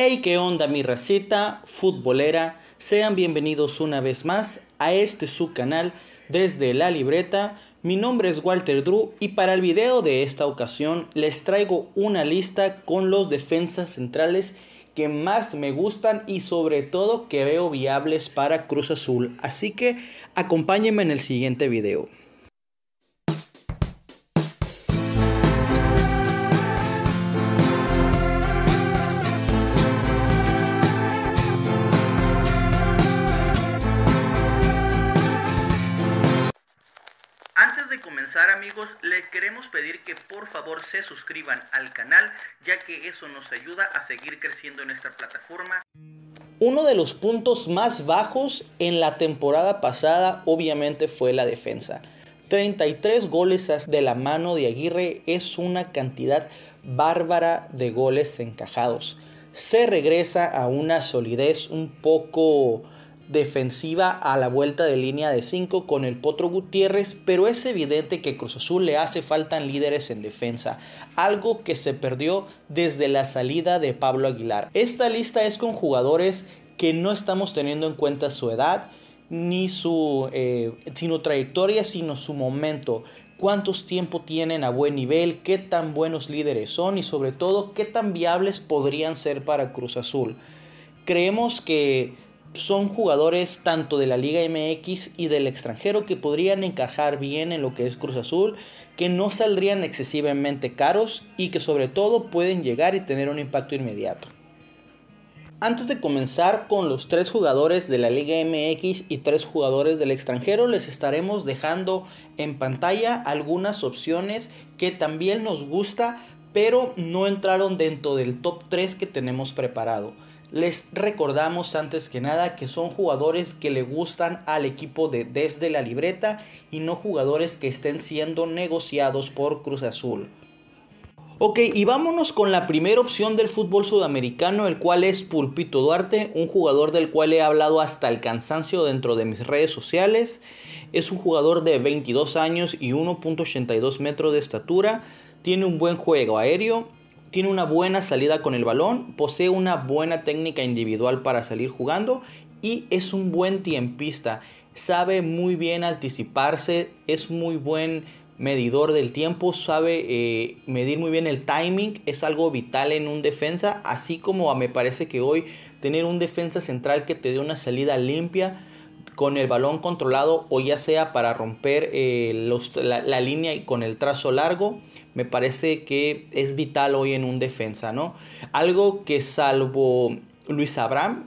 Hey, ¿qué onda mi racita futbolera? Sean bienvenidos una vez más a este su canal desde la libreta. Mi nombre es Walter Drew y para el video de esta ocasión les traigo una lista con los defensas centrales que más me gustan y sobre todo que veo viables para Cruz Azul. Así que acompáñenme en el siguiente video. amigos, les queremos pedir que por favor se suscriban al canal, ya que eso nos ayuda a seguir creciendo en esta plataforma. Uno de los puntos más bajos en la temporada pasada obviamente fue la defensa. 33 goles de la mano de Aguirre es una cantidad bárbara de goles encajados. Se regresa a una solidez un poco defensiva a la vuelta de línea de 5 con el Potro Gutiérrez, pero es evidente que Cruz Azul le hace falta líderes en defensa, algo que se perdió desde la salida de Pablo Aguilar. Esta lista es con jugadores que no estamos teniendo en cuenta su edad, ni su eh, sino trayectoria, sino su momento. Cuántos tiempo tienen a buen nivel, qué tan buenos líderes son y sobre todo qué tan viables podrían ser para Cruz Azul. Creemos que son jugadores tanto de la Liga MX y del extranjero que podrían encajar bien en lo que es Cruz Azul, que no saldrían excesivamente caros y que sobre todo pueden llegar y tener un impacto inmediato. Antes de comenzar con los tres jugadores de la Liga MX y tres jugadores del extranjero, les estaremos dejando en pantalla algunas opciones que también nos gusta, pero no entraron dentro del top 3 que tenemos preparado. Les recordamos antes que nada que son jugadores que le gustan al equipo de desde la libreta y no jugadores que estén siendo negociados por Cruz Azul. Ok, y vámonos con la primera opción del fútbol sudamericano, el cual es Pulpito Duarte, un jugador del cual he hablado hasta el cansancio dentro de mis redes sociales. Es un jugador de 22 años y 1.82 metros de estatura, tiene un buen juego aéreo, tiene una buena salida con el balón, posee una buena técnica individual para salir jugando y es un buen tiempista. Sabe muy bien anticiparse, es muy buen medidor del tiempo, sabe eh, medir muy bien el timing, es algo vital en un defensa, así como me parece que hoy tener un defensa central que te dé una salida limpia con el balón controlado o ya sea para romper eh, la, línea y con el trazo largo, me parece que es vital hoy en un defensa, ¿no? Algo que salvo Luis Abraham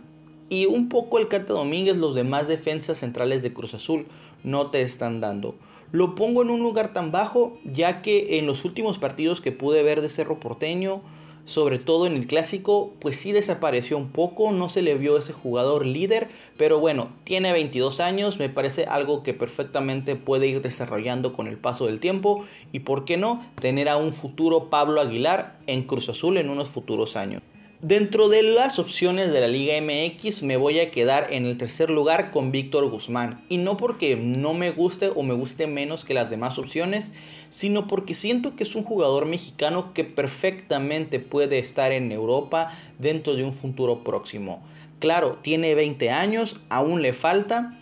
y un poco el Cata Domínguez, los demás defensas centrales de Cruz Azul no te están dando. Lo pongo en un lugar tan bajo, ya que en los últimos partidos que pude ver de Cerro Porteño, sobre todo en el clásico, pues sí desapareció un poco, no se le vio ese jugador líder, pero bueno, tiene 22 años, me parece algo que perfectamente puede ir desarrollando con el paso del tiempo y por qué no tener a un futuro Pablo Aguilar en Cruz Azul en unos futuros años. Dentro de las opciones de la Liga MX me voy a quedar en el tercer lugar con Víctor Guzmán. Y no porque no me guste o me guste menos que las demás opciones, sino porque siento que es un jugador mexicano que perfectamente puede estar en Europa dentro de un futuro próximo. Claro, tiene 20 años, aún le falta,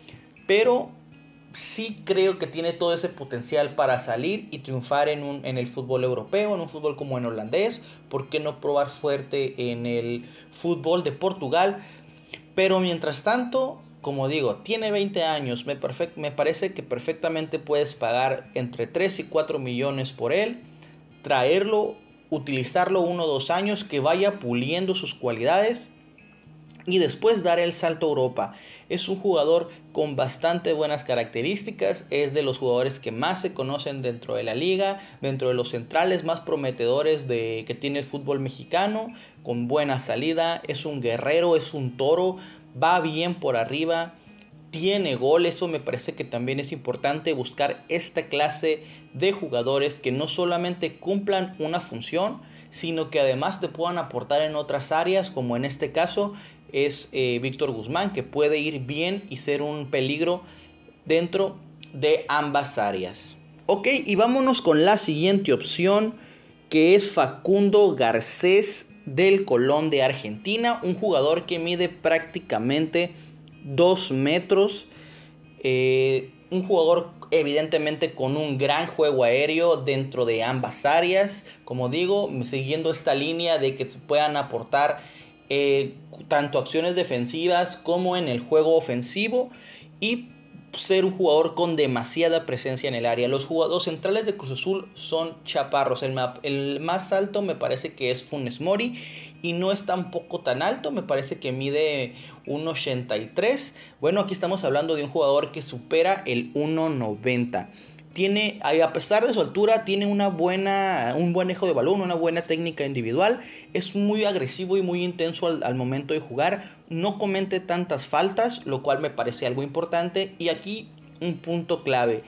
pero sí creo que tiene todo ese potencial para salir y triunfar en, un, en el fútbol europeo, en un fútbol como en holandés. ¿Por qué no probar fuerte en el fútbol de Portugal? Pero mientras tanto, como digo, tiene 20 años, me, me parece que perfectamente puedes pagar entre 3 y 4 millones por él, traerlo, utilizarlo uno o dos años, que vaya puliendo sus cualidades y después dar el salto a Europa. Es un jugador con bastante buenas características, es de los jugadores que más se conocen dentro de la liga, dentro de los centrales más prometedores de, que tiene el fútbol mexicano, con buena salida, es un guerrero, es un toro, va bien por arriba, tiene gol, eso me parece que también es importante buscar esta clase de jugadores que no solamente cumplan una función, sino que además te puedan aportar en otras áreas, como en este caso es eh, Víctor Guzmán, que puede ir bien y ser un peligro dentro de ambas áreas. Ok, y vámonos con la siguiente opción, que es Facundo Garcés del Colón de Argentina, un jugador que mide prácticamente 2 metros, eh, un jugador evidentemente con un gran juego aéreo dentro de ambas áreas, como digo, siguiendo esta línea de que se puedan aportar eh, tanto acciones defensivas como en el juego ofensivo y ser un jugador con demasiada presencia en el área. Los jugadores centrales de Cruz Azul son chaparros. El, el más alto me parece que es Funes Mori y no es tampoco tan alto, me parece que mide 1.83. Bueno, aquí estamos hablando de un jugador que supera el 1.90 a pesar de su altura, tiene una buena, un buen ejo de balón, una buena técnica individual. Es muy agresivo y muy intenso al, al, momento de jugar. No comete tantas faltas, lo cual me parece algo importante. Y aquí un punto clave.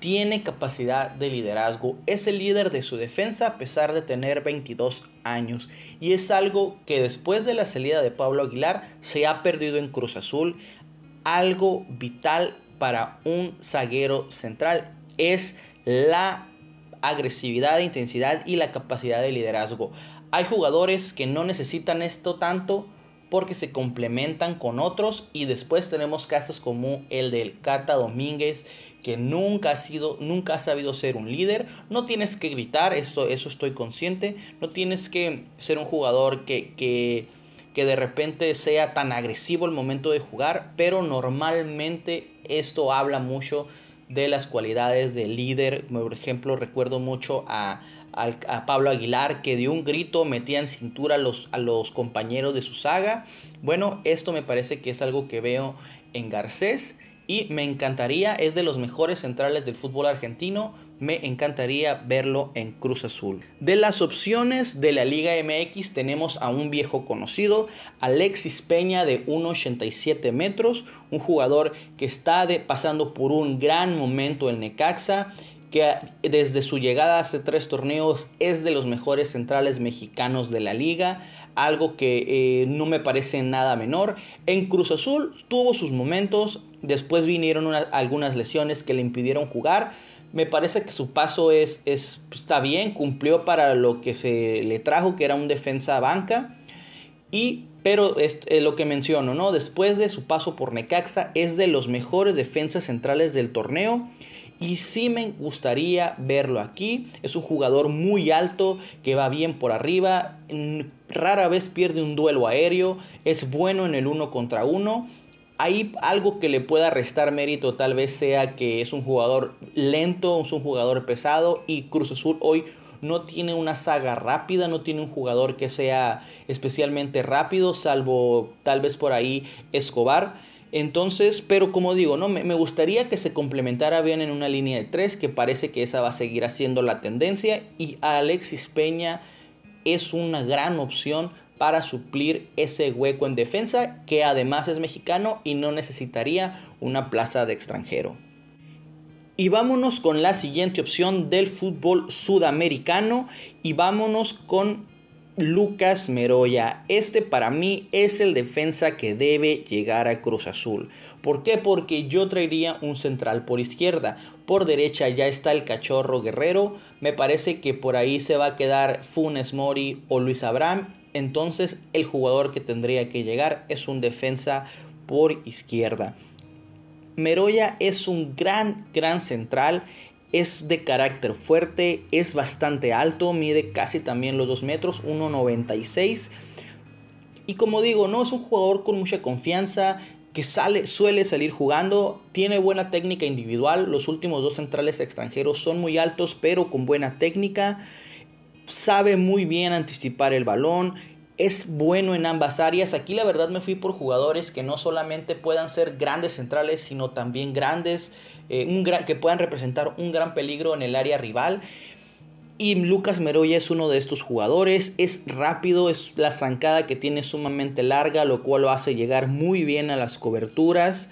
Tiene capacidad de liderazgo. Es el líder de su defensa a pesar de tener 22 años. Y es algo que después de la salida de Pablo Aguilar se ha perdido en Cruz Azul. Algo vital para un zaguero central es la agresividad, intensidad y la capacidad de liderazgo. Hay jugadores que no necesitan esto tanto porque se complementan con otros y después tenemos casos como el del Cata Domínguez que nunca ha sido nunca ha sabido ser un líder, no tienes que gritar, esto eso estoy consciente, no tienes que ser un jugador que que que de repente sea tan agresivo el momento de jugar, pero normalmente esto habla mucho de las cualidades de líder. Por ejemplo, recuerdo mucho a, Pablo Aguilar que de un grito metía en cintura a los, a los compañeros de su saga. Bueno, esto me parece que es algo que veo en Garcés y me encantaría, es de los mejores centrales del fútbol argentino me encantaría verlo en Cruz Azul. De las opciones de la Liga MX tenemos a un viejo conocido, Alexis Peña de 1,87 metros, un jugador que está pasando por un gran momento en Necaxa que desde su llegada hace tres torneos es de los mejores centrales mexicanos de la liga algo que eh, no me parece nada menor. En Cruz Azul tuvo sus momentos, después vinieron algunas lesiones que le impidieron jugar, me parece que su paso es, está bien, cumplió para lo que se le trajo, que era un defensa banca. Y, pero es, eh, lo que menciono, ¿no? Después de su paso por Necaxa, es de los mejores defensas centrales del torneo. Y sí me gustaría verlo aquí. Es un jugador muy alto, que va bien por arriba. Rara vez pierde un duelo aéreo. Es bueno en el uno contra uno. Hay algo que le pueda restar mérito tal vez sea que es un jugador lento, es un jugador pesado y Cruz Azul hoy no tiene una saga rápida, no tiene un jugador que sea especialmente rápido, salvo tal vez por ahí Escobar. Entonces, pero como digo, ¿no? Me, gustaría que se complementara bien en una línea de tres, que parece que esa va a seguir haciendo la tendencia. Y Alexis Peña es una gran opción para suplir ese hueco en defensa que además es mexicano y no necesitaría una plaza de extranjero. Y vámonos con la siguiente opción del fútbol sudamericano y vámonos con Lucas Meroya. Este para mí es el defensa que debe llegar a Cruz Azul. ¿Por qué? Porque yo traería un central por izquierda. Por derecha ya está el cachorro guerrero. Me parece que por ahí se va a quedar Funes Mori o Luis Abraham entonces el jugador que tendría que llegar es un defensa por izquierda. Meroya es un gran, gran central. Es de carácter fuerte, es bastante alto, mide casi también los 2 metros, 1,96. Y como digo, no es un jugador con mucha confianza, que sale, suele salir jugando, tiene buena técnica individual, los últimos dos centrales extranjeros son muy altos pero con buena técnica sabe muy bien anticipar el balón, es bueno en ambas áreas. Aquí la verdad me fui por jugadores que no solamente puedan ser grandes centrales, sino también grandes, eh, que puedan representar un gran peligro en el área rival. Y Lucas Meroya es uno de estos jugadores, es rápido, es la zancada que tiene sumamente larga, lo cual lo hace llegar muy bien a las coberturas.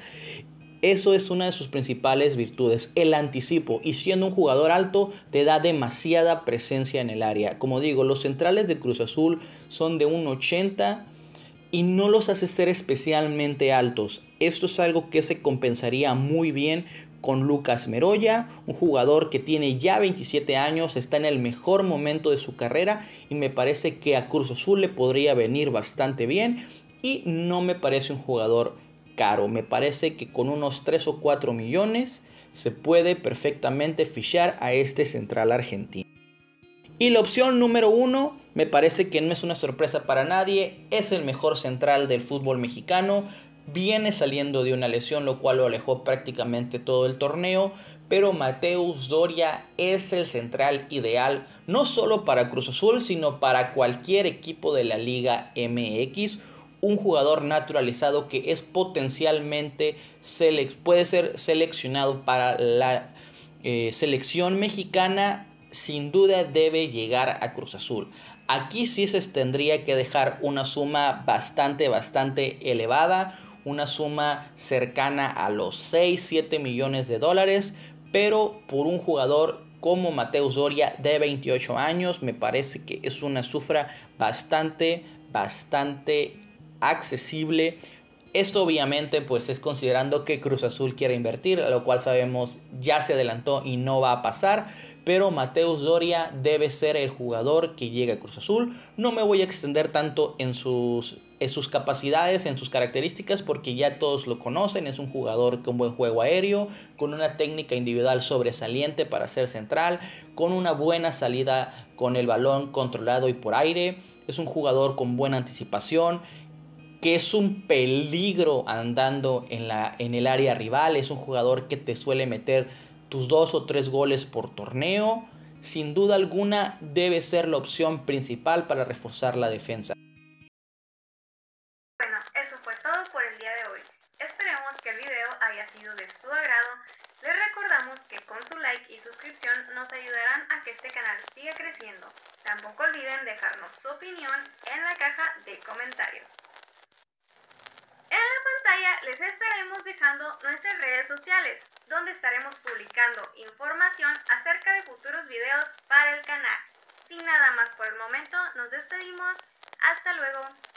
Eso es una de sus principales virtudes, el anticipo. Y siendo un jugador alto, te da demasiada presencia en el área. Como digo, los centrales de Cruz Azul son de un 80 y no los hace ser especialmente altos. Esto es algo que se compensaría muy bien con Lucas Meroya, un jugador que tiene ya 27 años, está en el mejor momento de su carrera y me parece que a Cruz Azul le podría venir bastante bien y no me parece un jugador caro. Me parece que con unos 3 o 4 millones se puede perfectamente fichar a este central argentino. Y la opción número uno, me parece que no es una sorpresa para nadie, es el mejor central del fútbol mexicano. Viene saliendo de una lesión, lo cual lo alejó prácticamente todo el torneo. Pero Mateus Doria es el central ideal, no solo para Cruz Azul, sino para cualquier equipo de la Liga MX un jugador naturalizado que es potencialmente puede ser seleccionado para la eh, selección mexicana sin duda debe llegar a Cruz Azul. Aquí sí se tendría que dejar una suma bastante, bastante elevada, una suma cercana a los 6, 7 millones de dólares, pero por un jugador como Mateus Doria de 28 años, me parece que es una sufra bastante, bastante accesible. Esto obviamente pues es considerando que Cruz Azul quiere invertir, lo cual sabemos ya se adelantó y no va a pasar, pero Mateus Doria debe ser el jugador que llegue a Cruz Azul. No me voy a extender tanto en sus, en sus capacidades, en sus características, porque ya todos lo conocen. Es un jugador con buen juego aéreo, con una técnica individual sobresaliente para ser central, con una buena salida con el balón controlado y por aire. Es un jugador con buena anticipación que es un peligro andando en, el área rival, es un jugador que te suele meter tus dos o tres goles por torneo, sin duda alguna debe ser la opción principal para reforzar la defensa. Bueno, eso fue todo por el día de hoy. Esperemos que el video haya sido de su agrado. Les recordamos que con su like y suscripción nos ayudarán a que este canal siga creciendo. Tampoco olviden dejarnos su opinión en la caja de comentarios les estaremos dejando nuestras redes sociales, donde estaremos publicando información acerca de futuros videos para el canal. Sin nada más por el momento, nos despedimos. Hasta luego.